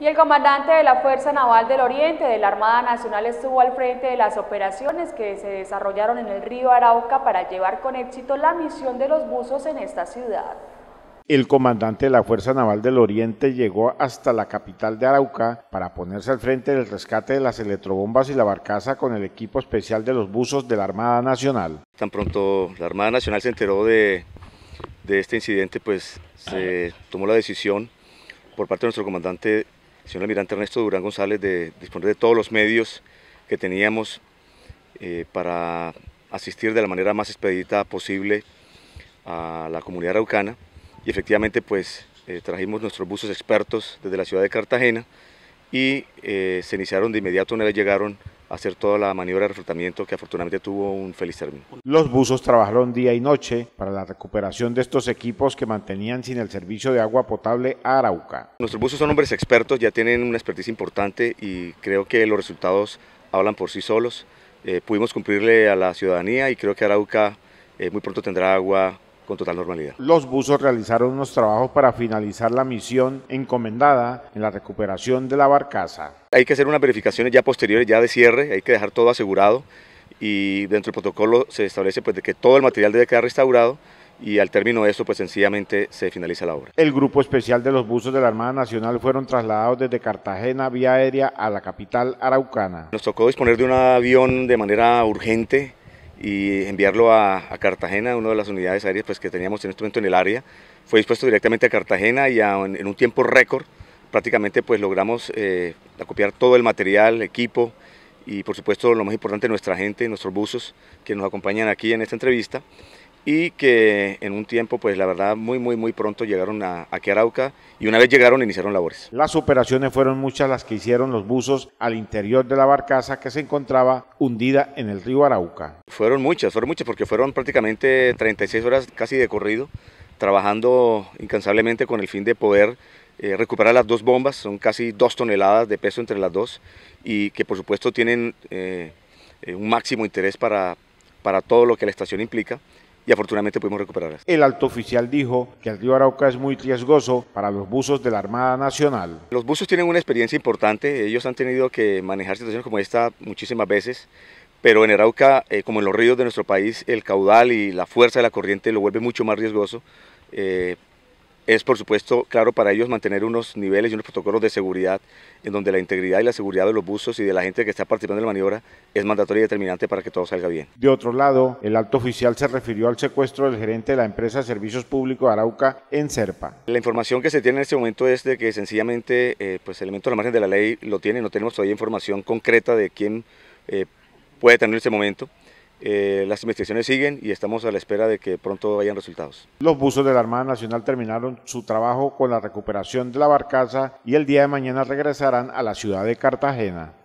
Y el comandante de la Fuerza Naval del Oriente de la Armada Nacional estuvo al frente de las operaciones que se desarrollaron en el río Arauca para llevar con éxito la misión de los buzos en esta ciudad. El comandante de la Fuerza Naval del Oriente llegó hasta la capital de Arauca para ponerse al frente del rescate de las electrobombas y la barcaza con el equipo especial de los buzos de la Armada Nacional. Tan pronto la Armada Nacional se enteró de, este incidente, pues se tomó la decisión por parte de nuestro comandante señor almirante Ernesto Durán González de disponer de todos los medios que teníamos eh, para asistir de la manera más expedita posible a la comunidad araucana y efectivamente pues eh, trajimos nuestros buzos expertos desde la ciudad de Cartagena y eh, se iniciaron de inmediato una vez llegaron hacer toda la maniobra de reflotamiento que afortunadamente tuvo un feliz término. Los buzos trabajaron día y noche para la recuperación de estos equipos que mantenían sin el servicio de agua potable a Arauca. Nuestros buzos son hombres expertos, ya tienen una expertise importante y creo que los resultados hablan por sí solos. Eh, pudimos cumplirle a la ciudadanía y creo que Arauca eh, muy pronto tendrá agua con total normalidad. Los buzos realizaron unos trabajos para finalizar la misión encomendada en la recuperación de la barcaza. Hay que hacer unas verificaciones ya posteriores, ya de cierre, hay que dejar todo asegurado y dentro del protocolo se establece pues, de que todo el material debe quedar restaurado y al término de eso, pues sencillamente se finaliza la obra. El grupo especial de los buzos de la Armada Nacional fueron trasladados desde Cartagena vía aérea a la capital araucana. Nos tocó disponer de un avión de manera urgente y enviarlo a, Cartagena, una de las unidades aéreas pues, que teníamos en este momento en el área. Fue dispuesto directamente a Cartagena y en, un tiempo récord prácticamente pues, logramos eh, acopiar todo el material, equipo y por supuesto lo más importante nuestra gente, nuestros buzos que nos acompañan aquí en esta entrevista y que en un tiempo, pues la verdad, muy, muy, muy pronto llegaron a, aquí a Arauca y una vez llegaron iniciaron labores. Las operaciones fueron muchas las que hicieron los buzos al interior de la barcaza que se encontraba hundida en el río Arauca. Fueron muchas, fueron muchas porque fueron prácticamente 36 horas casi de corrido, trabajando incansablemente con el fin de poder eh, recuperar las dos bombas, son casi dos toneladas de peso entre las dos y que por supuesto tienen eh, eh, un máximo interés para, para todo lo que la estación implica y afortunadamente pudimos recuperarlas. El alto oficial dijo que el río Arauca es muy riesgoso para los buzos de la Armada Nacional. Los buzos tienen una experiencia importante, ellos han tenido que manejar situaciones como esta muchísimas veces pero en Arauca, eh, como en los ríos de nuestro país, el caudal y la fuerza de la corriente lo vuelve mucho más riesgoso. Eh, es por supuesto, claro, para ellos mantener unos niveles y unos protocolos de seguridad en donde la integridad y la seguridad de los buzos y de la gente que está participando en la maniobra es mandatoria y determinante para que todo salga bien. De otro lado, el alto oficial se refirió al secuestro del gerente de la empresa servicios públicos Arauca en Serpa. La información que se tiene en este momento es de que sencillamente eh, pues elementos a la margen de la ley lo tienen, no tenemos todavía información concreta de quién eh, puede tener ese momento. Eh, las investigaciones siguen y estamos a la espera de que pronto vayan resultados. Los buzos de la Armada Nacional terminaron su trabajo con la recuperación de la barcaza y el día de mañana regresarán a la ciudad de Cartagena.